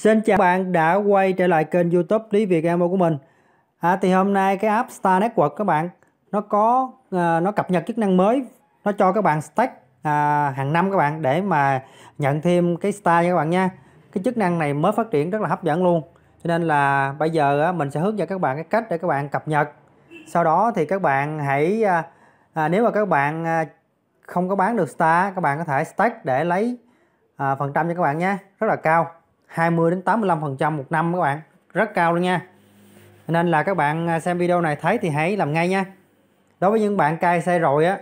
Xin chào bạn đã quay trở lại kênh youtube Lý Việt Emo của mình à, Thì hôm nay cái app Star Network các bạn Nó có uh, nó cập nhật chức năng mới Nó cho các bạn stack uh, hàng năm các bạn Để mà nhận thêm cái Star nha các bạn nha Cái chức năng này mới phát triển rất là hấp dẫn luôn Cho nên là bây giờ uh, mình sẽ hướng dẫn các bạn cái cách để các bạn cập nhật Sau đó thì các bạn hãy uh, uh, Nếu mà các bạn uh, không có bán được Star Các bạn có thể stack để lấy uh, phần trăm cho các bạn nha Rất là cao 20 đến 85% một năm các bạn rất cao luôn nha nên là các bạn à, xem video này thấy thì hãy làm ngay nha đối với những bạn cai xe rồi á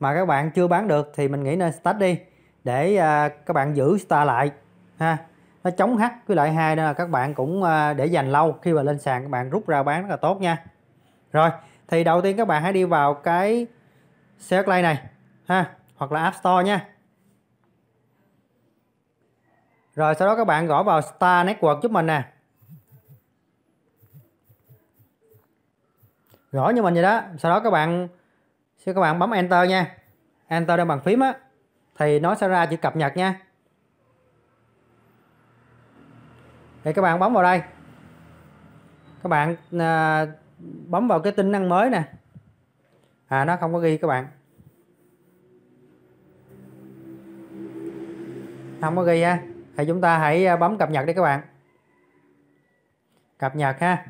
mà các bạn chưa bán được thì mình nghĩ nên start đi để à, các bạn giữ star lại ha nó chống hắt với lại hai nên là các bạn cũng à, để dành lâu khi mà lên sàn các bạn rút ra bán rất là tốt nha rồi thì đầu tiên các bạn hãy đi vào cái xe play này ha hoặc là app store nha rồi sau đó các bạn gõ vào Star Network giúp mình nè. Gõ như mình vậy đó. Sau đó các bạn sẽ các bạn bấm Enter nha. Enter trên bằng phím á thì nó sẽ ra chữ cập nhật nha. Thì các bạn bấm vào đây. Các bạn à, bấm vào cái tính năng mới nè. À nó không có ghi các bạn. Không có ghi ha thì chúng ta hãy à, bấm cập nhật đi các bạn cập nhật ha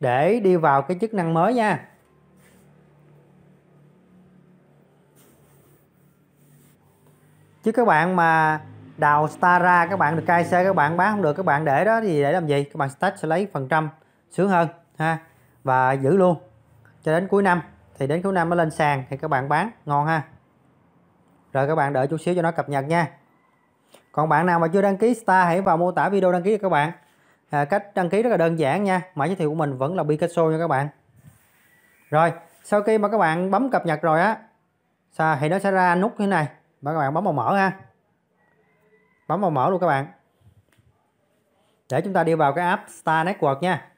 để đi vào cái chức năng mới nha chứ các bạn mà đào star ra các bạn được cai xe các bạn bán không được các bạn để đó thì để làm gì các bạn start sẽ lấy phần trăm sướng hơn ha và giữ luôn cho đến cuối năm thì đến cuối năm mới lên sàn thì các bạn bán ngon ha rồi các bạn đợi chút xíu cho nó cập nhật nha còn bạn nào mà chưa đăng ký star hãy vào mô tả video đăng ký cho các bạn à, cách đăng ký rất là đơn giản nha mã giới thiệu của mình vẫn là Picasso nha các bạn rồi sau khi mà các bạn bấm cập nhật rồi á thì nó sẽ ra nút như thế này và các bạn bấm vào mở ha bấm vào mở luôn các bạn để chúng ta đi vào cái app Star Network nha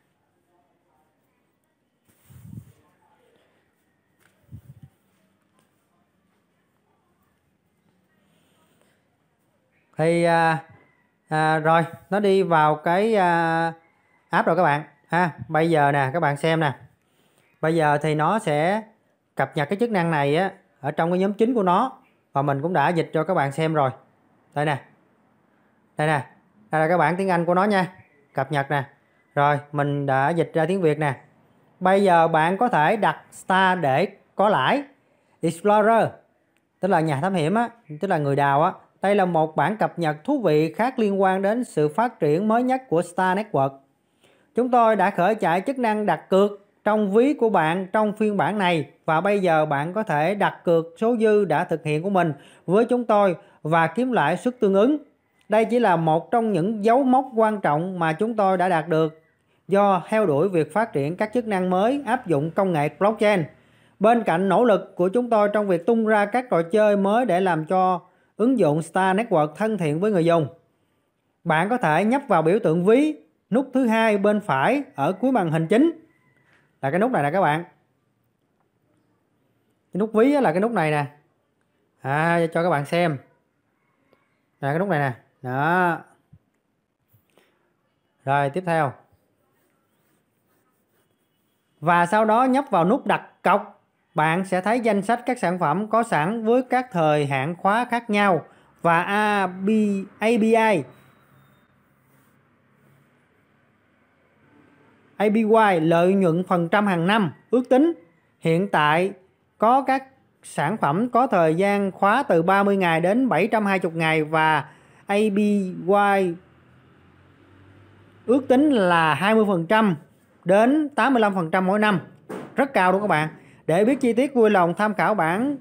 thì à, à, rồi nó đi vào cái à, app rồi các bạn ha bây giờ nè các bạn xem nè bây giờ thì nó sẽ cập nhật cái chức năng này á ở trong cái nhóm chính của nó và mình cũng đã dịch cho các bạn xem rồi đây nè đây nè đây là các bạn tiếng Anh của nó nha cập nhật nè rồi mình đã dịch ra tiếng Việt nè bây giờ bạn có thể đặt star để có lãi explorer tức là nhà thám hiểm á tức là người đào á đây là một bản cập nhật thú vị khác liên quan đến sự phát triển mới nhất của Star Network. Chúng tôi đã khởi chạy chức năng đặt cược trong ví của bạn trong phiên bản này và bây giờ bạn có thể đặt cược số dư đã thực hiện của mình với chúng tôi và kiếm lại suất tương ứng. Đây chỉ là một trong những dấu mốc quan trọng mà chúng tôi đã đạt được do theo đuổi việc phát triển các chức năng mới áp dụng công nghệ blockchain. Bên cạnh nỗ lực của chúng tôi trong việc tung ra các trò chơi mới để làm cho ứng dụng Star Network thân thiện với người dùng. Bạn có thể nhấp vào biểu tượng ví nút thứ hai bên phải ở cuối màn hình chính là cái nút này nè các bạn cái nút ví là cái nút này nè à, cho các bạn xem là cái nút này nè đó rồi tiếp theo và sau đó nhấp vào nút đặt cọc bạn sẽ thấy danh sách các sản phẩm có sẵn với các thời hạn khóa khác nhau và API APY lợi nhuận phần trăm hàng năm ước tính hiện tại có các sản phẩm có thời gian khóa từ 30 ngày đến 720 ngày và APY ước tính là 20% đến 85% mỗi năm rất cao đúng không các bạn để biết chi tiết vui lòng tham khảo bản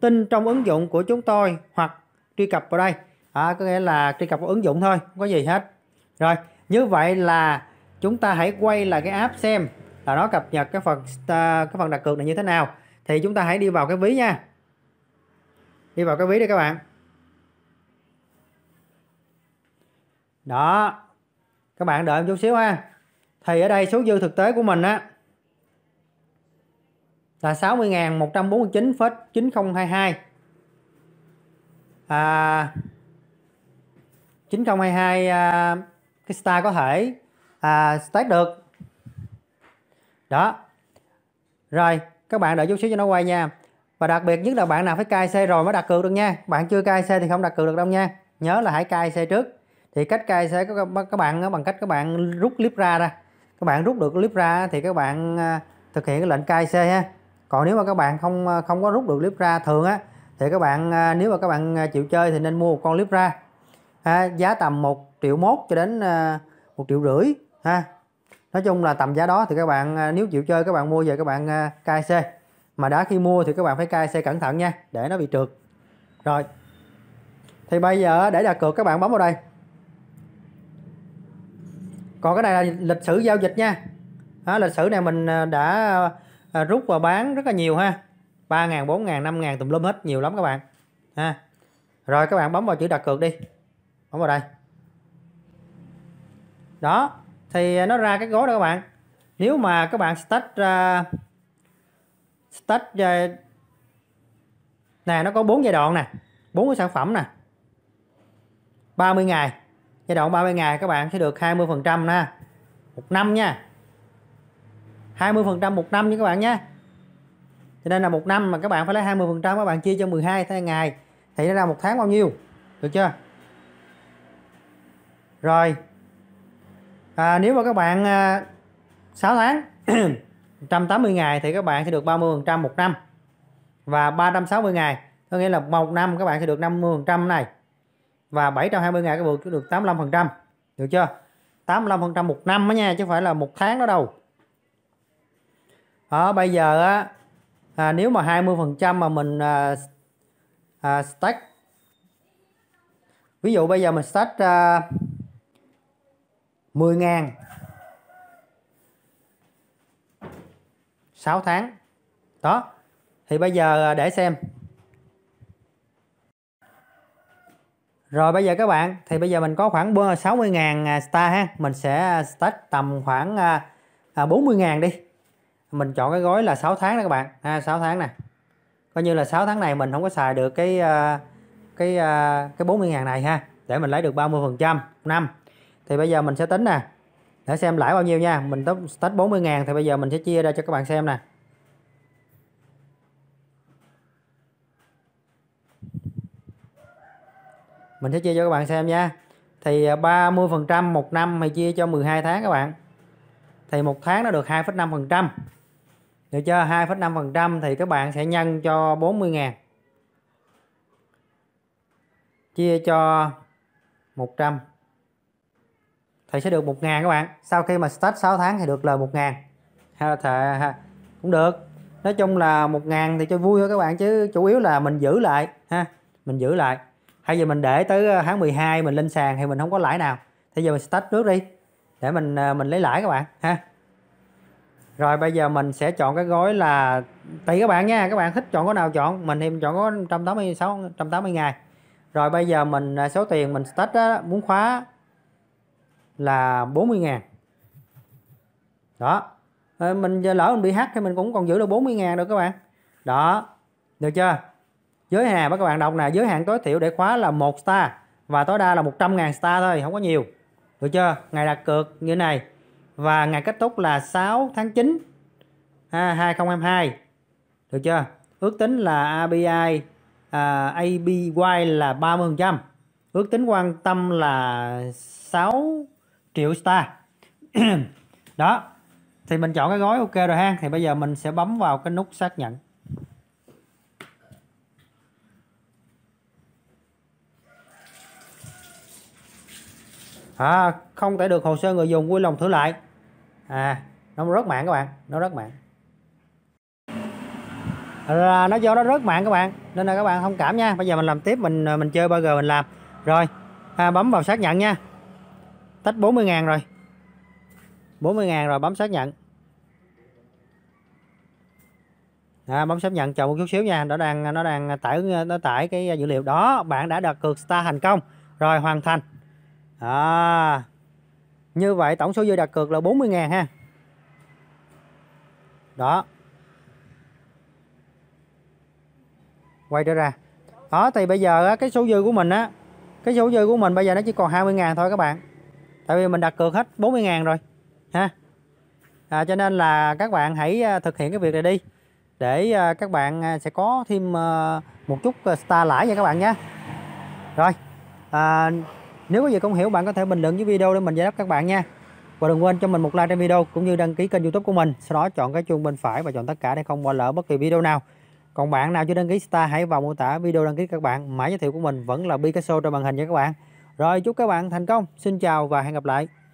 tin trong ứng dụng của chúng tôi hoặc truy cập vào đây. À, có nghĩa là truy cập vào ứng dụng thôi, không có gì hết. Rồi, như vậy là chúng ta hãy quay lại cái app xem là nó cập nhật cái phần à, cái phần đặt cược này như thế nào. Thì chúng ta hãy đi vào cái ví nha. Đi vào cái ví đi các bạn. Đó. Các bạn đợi một chút xíu ha. Thì ở đây số dư thực tế của mình á là 60.149,9022 à, 9022 à, cái star có thể à, start được đó rồi các bạn đợi chút xíu cho nó quay nha và đặc biệt nhất là bạn nào phải cai xe rồi mới đặt cược được nha bạn chưa cai xe thì không đặt cược được đâu nha nhớ là hãy cai xe trước thì cách cai xe các, bạn bằng cách các bạn rút clip ra ra các bạn rút được clip ra thì các bạn à, thực hiện cái lệnh cai xe ha còn nếu mà các bạn không ờ, không có rút được clip ra thường á thì các bạn ờ, nếu mà các bạn ờ, chịu chơi thì nên mua một con clip ra ha, giá tầm 1 triệu mốt cho đến một triệu rưỡi ha nói chung là tầm giá đó thì các bạn nếu chịu chơi các bạn mua về các bạn KC mà đã khi mua thì các bạn phải KC cẩn thận nha để nó bị trượt rồi thì bây giờ để đặt cược các bạn bấm vào đây còn cái này là lịch sử giao dịch nha đó, lịch sử này mình đã à, rút và bán rất là nhiều ha 3.000 4.000 5.000 tùm lum hết nhiều lắm các bạn ha rồi các bạn bấm vào chữ đặt cược đi bấm vào đây đó thì à, nó ra cái gối đó các bạn nếu mà các bạn start ra uh, stack uh, nè nó có bốn giai đoạn nè bốn cái sản phẩm nè 30 ngày giai đoạn 30 ngày các bạn sẽ được 20 phần trăm nè một năm nha 20% một năm nha các bạn nhé cho nên là một năm mà các bạn phải lấy 20% các bạn chia cho 12 theo ngày thì nó ra một tháng bao nhiêu được chưa rồi à, nếu mà các bạn à, 6 tháng 180 ngày thì các bạn sẽ được 30% một năm và 360 ngày có nghĩa là một năm các bạn sẽ được 50% này và 720 ngày các bạn được 85% được chưa 85% một năm đó nha chứ không phải là một tháng đó đâu đó ờ, bây giờ á à, nếu mà 20 phần trăm mà mình à, à, stack ví dụ bây giờ mình stack à, 10 ngàn 6 tháng đó thì bây giờ à, để xem Rồi bây giờ các bạn thì bây giờ mình có khoảng 60.000 à, star ha, mình sẽ à, start tầm khoảng 40.000 đi mình chọn cái gói là 6 tháng đó các bạn ha 6 tháng nè coi như là 6 tháng này mình không có xài được cái ờ, cái ờ, cái 40 ngàn này ha để mình lấy được 30 phần trăm năm thì bây giờ mình sẽ tính nè để xem lãi bao nhiêu nha mình tính 40 ngàn thì bây giờ mình sẽ chia ra cho các bạn xem nè mình sẽ chia cho các bạn xem nha thì 30 ờ, phần trăm một năm thì chia cho 12 tháng các bạn thì một tháng nó được 2,5 phần trăm được chưa 2,5% thì các bạn sẽ nhân cho 40 000 chia cho 100 thì sẽ được 1 000 các bạn sau khi mà start 6 tháng thì được lời 1 000 ha, thề, ha, cũng được nói chung là 1 000 thì cho vui thôi các bạn chứ chủ yếu là mình giữ lại ha mình giữ lại hay giờ mình để tới ờ, tháng 12 mình lên sàn thì mình không có lãi nào thì giờ mình start trước đi để mình ờ, mình lấy lãi các bạn ha rồi bây giờ mình sẽ chọn cái gói là tùy các bạn nha các bạn thích chọn gói nào chọn mình thêm chọn gói 186 180 ngày rồi bây giờ mình à, số tiền mình start đó, muốn khóa là 40 ngàn đó ờ, mình giờ lỡ mình bị hack thì mình cũng còn giữ được 40 ngàn được các bạn đó được chưa giới hạn các bạn đọc nè giới hạn tối thiểu để khóa là một star và tối đa là 100 ngàn star thôi không có nhiều được chưa ngày đặt cược như này và ngày kết thúc là 6 tháng 9 à, 2022 được chưa ước tính là ABI à, ABY là 30% ước tính quan tâm là 6 triệu star đó thì mình chọn cái gói ok rồi ha thì bây giờ mình sẽ bấm vào cái nút xác nhận à, không thể được hồ sơ người dùng vui lòng thử lại à nó rớt mạng các bạn nó rớt mạng là nó do nó rớt mạng các bạn nên là các bạn thông cảm nha bây giờ mình làm tiếp mình mình chơi bao giờ mình làm rồi à, bấm vào xác nhận nha tách 40.000 rồi 40.000 rồi bấm xác nhận à, bấm xác nhận chờ một chút xíu nha nó đang nó đang tải nó tải cái dữ liệu đó bạn đã đặt cược star thành công rồi hoàn thành à, như vậy tổng số dư đặt cược là 40 ngàn ha. Đó. Quay trở ra. Đó thì bây giờ cái số dư của mình á, cái số dư của mình bây giờ nó chỉ còn 20 ngàn thôi các bạn. Tại vì mình đặt cược hết 40 ngàn rồi. Ha. À, cho nên là các bạn hãy à, thực hiện cái việc này đi. Để à, các bạn à, sẽ có thêm ờ, một chút ờ, star lãi nha các bạn nhé. Rồi. À, nếu có gì không hiểu bạn có thể bình luận dưới video để mình giải đáp các bạn nha. Và đừng quên cho mình một like trên video cũng như đăng ký kênh youtube của mình. Sau đó chọn cái chuông bên phải và chọn tất cả để không bỏ lỡ bất kỳ video nào. Còn bạn nào chưa đăng ký star hãy vào mô tả video đăng ký các bạn. Mãi giới thiệu của mình vẫn là Picasso trên màn hình nha các bạn. Rồi chúc các bạn thành công. Xin chào và hẹn gặp lại.